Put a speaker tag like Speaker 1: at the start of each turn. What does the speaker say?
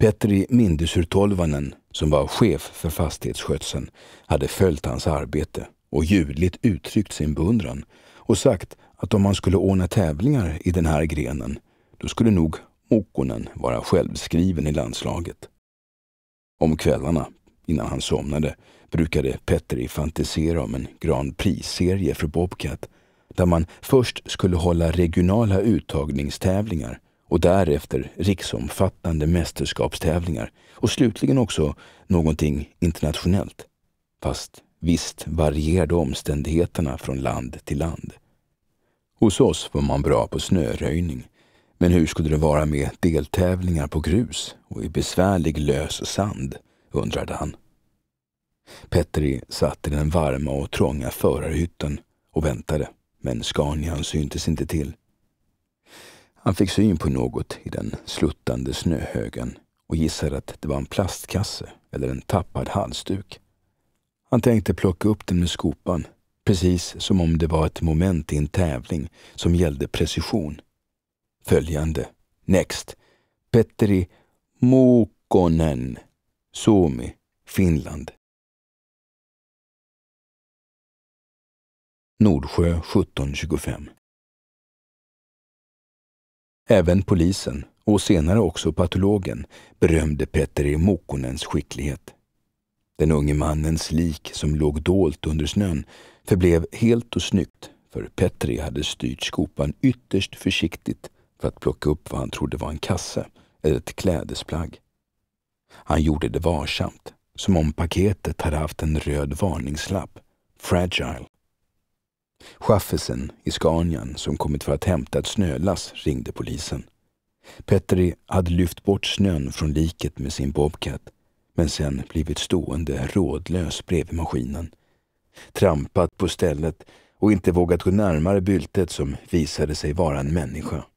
Speaker 1: Petri Tolvanen, som var chef för fastighetsskötseln, hade följt hans arbete och ljudligt uttryckt sin beundran och sagt att om man skulle ordna tävlingar i den här grenen, då skulle nog Okkonen vara självskriven i landslaget. Om kvällarna, innan han somnade, brukade Petri fantisera om en Grand Prix-serie för Bobcat där man först skulle hålla regionala uttagningstävlingar och därefter riksomfattande mästerskapstävlingar och slutligen också någonting internationellt. Fast visst varierade omständigheterna från land till land. Hos oss var man bra på snöröjning. Men hur skulle det vara med deltävlingar på grus och i besvärlig lös sand, undrade han. Petteri satt i den varma och trånga förarhytten och väntade, men Scanian syntes inte till. Han fick syn på något i den sluttande snöhögen och gissade att det var en plastkasse eller en tappad halsduk. Han tänkte plocka upp den med skopan, precis som om det var ett moment i en tävling som gällde precision. Följande, Next, Petteri Muukkonen, Suomi, Finland. Nordsjö 1725 Även polisen och senare också patologen berömde Petteri e. Mokonens skicklighet. Den unge mannens lik som låg dolt under snön förblev helt och snyggt för Petteri e. hade styrt skopan ytterst försiktigt för att plocka upp vad han trodde var en kasse eller ett klädesplagg. Han gjorde det varsamt, som om paketet hade haft en röd varningslapp, fragile, Chaffisen i Scanian som kommit för att hämta ett snölass ringde polisen. Petteri hade lyft bort snön från liket med sin bobcat men sen blivit stående rådlös bredvid maskinen. Trampat på stället och inte vågat gå närmare byltet som visade sig vara en människa.